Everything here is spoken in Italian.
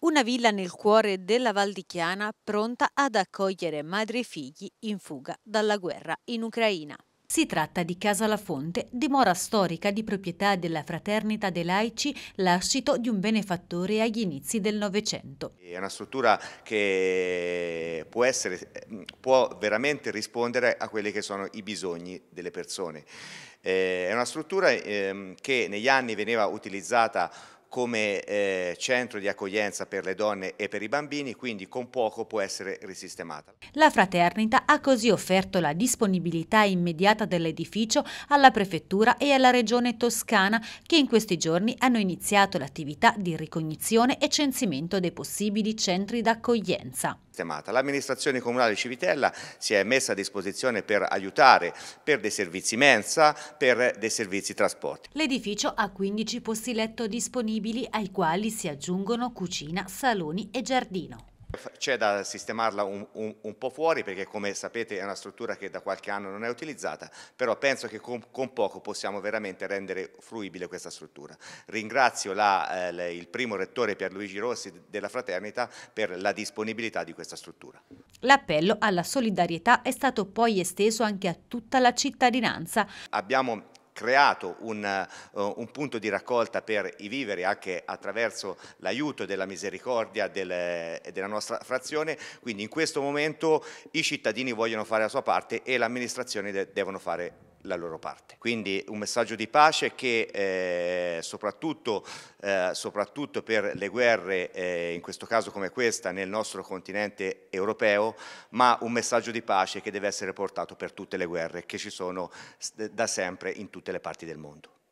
Una villa nel cuore della Val di Chiana pronta ad accogliere madri e figli in fuga dalla guerra in Ucraina. Si tratta di Casa La Fonte, dimora storica di proprietà della Fraternita dei Laici, lascito di un benefattore agli inizi del Novecento. È una struttura che può, essere, può, veramente rispondere a quelli che sono i bisogni delle persone. Eh, è una struttura ehm, che negli anni veniva utilizzata come eh, centro di accoglienza per le donne e per i bambini, quindi con poco può essere risistemata. La fraternita ha così offerto la disponibilità immediata dell'edificio alla Prefettura e alla Regione Toscana, che in questi giorni hanno iniziato l'attività di ricognizione e censimento dei possibili centri d'accoglienza. L'amministrazione comunale Civitella si è messa a disposizione per aiutare per dei servizi mensa, per dei servizi trasporti. L'edificio ha 15 posti letto disponibili ai quali si aggiungono cucina, saloni e giardino. C'è da sistemarla un, un, un, po' fuori perché come sapete è una struttura che da qualche anno non è utilizzata, però penso che con, con poco possiamo veramente rendere fruibile questa struttura. Ringrazio la, eh, il primo rettore Pierluigi Rossi della Fraternita per la disponibilità di questa struttura. L'appello alla solidarietà è stato poi esteso anche a tutta la cittadinanza. Abbiamo creato un, uh, un, punto di raccolta per i viveri anche attraverso l'aiuto della misericordia del, eh, della nostra frazione, quindi in questo momento i cittadini vogliono fare la sua parte e le amministrazioni de devono fare la loro parte. Quindi un messaggio di pace che eh, soprattutto, eh, soprattutto, per le guerre, eh, in questo caso come questa, nel nostro continente europeo, ma un messaggio di pace che deve essere portato per tutte le guerre che ci sono da sempre in tutto tutte le parti del mondo.